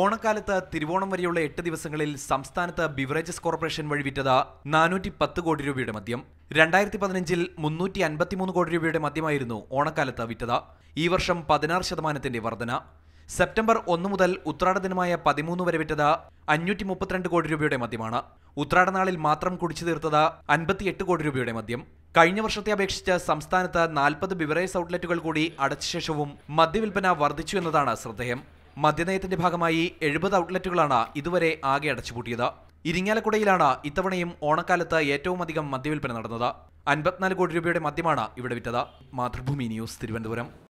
ഓണക്കാലത്ത് തിരുവോണം വരെയുള്ള എട്ട് ദിവസങ്ങളിൽ സംസ്ഥാനത്ത് ബിവറേജസ് കോർപ്പറേഷൻ വഴി വിറ്റത് നാനൂറ്റി പത്ത് കോടി രൂപയുടെ മദ്യം രണ്ടായിരത്തി പതിനഞ്ചിൽ മുന്നൂറ്റി അൻപത്തിമൂന്ന് കോടി രൂപയുടെ മദ്യമായിരുന്നു ഓണക്കാലത്ത് വിറ്റത് ഈ വർഷം പതിനാറ് ശതമാനത്തിന്റെ വർധന സെപ്റ്റംബർ ഒന്ന് മുതൽ ഉത്രാട ദിനമായ പതിമൂന്ന് വരെ വിറ്റത് അഞ്ഞൂറ്റി മുപ്പത്തിരണ്ട് കോടി രൂപയുടെ മദ്യമാണ് ഉത്രാടനാളിൽ മാത്രം കുടിച്ചു തീർത്തത് അൻപത്തിയെട്ട് കോടി രൂപയുടെ മദ്യം കഴിഞ്ഞ വർഷത്തെ അപേക്ഷിച്ച് സംസ്ഥാനത്ത് നാൽപ്പത് ബിവറേജ് ഔട്ട്ലെറ്റുകൾ കൂടി അടച്ച ശേഷവും മദ്യവിൽപ്പന വർദ്ധിച്ചു എന്നതാണ് ശ്രദ്ധേയം മദ്യനയത്തിന്റെ ഭാഗമായി എഴുപത് ഔട്ട്ലെറ്റുകളാണ് ഇതുവരെ ആകെ അടച്ചുപൂട്ടിയത് ഇരിങ്ങാലക്കുടയിലാണ് ഇത്തവണയും ഓണക്കാലത്ത് ഏറ്റവും അധികം മദ്യവില്പന നടന്നത് അൻപത്തിനാല് കോടി രൂപയുടെ മദ്യമാണ് ഇവിടെ വിറ്റത് മാതൃഭൂമി ന്യൂസ് തിരുവനന്തപുരം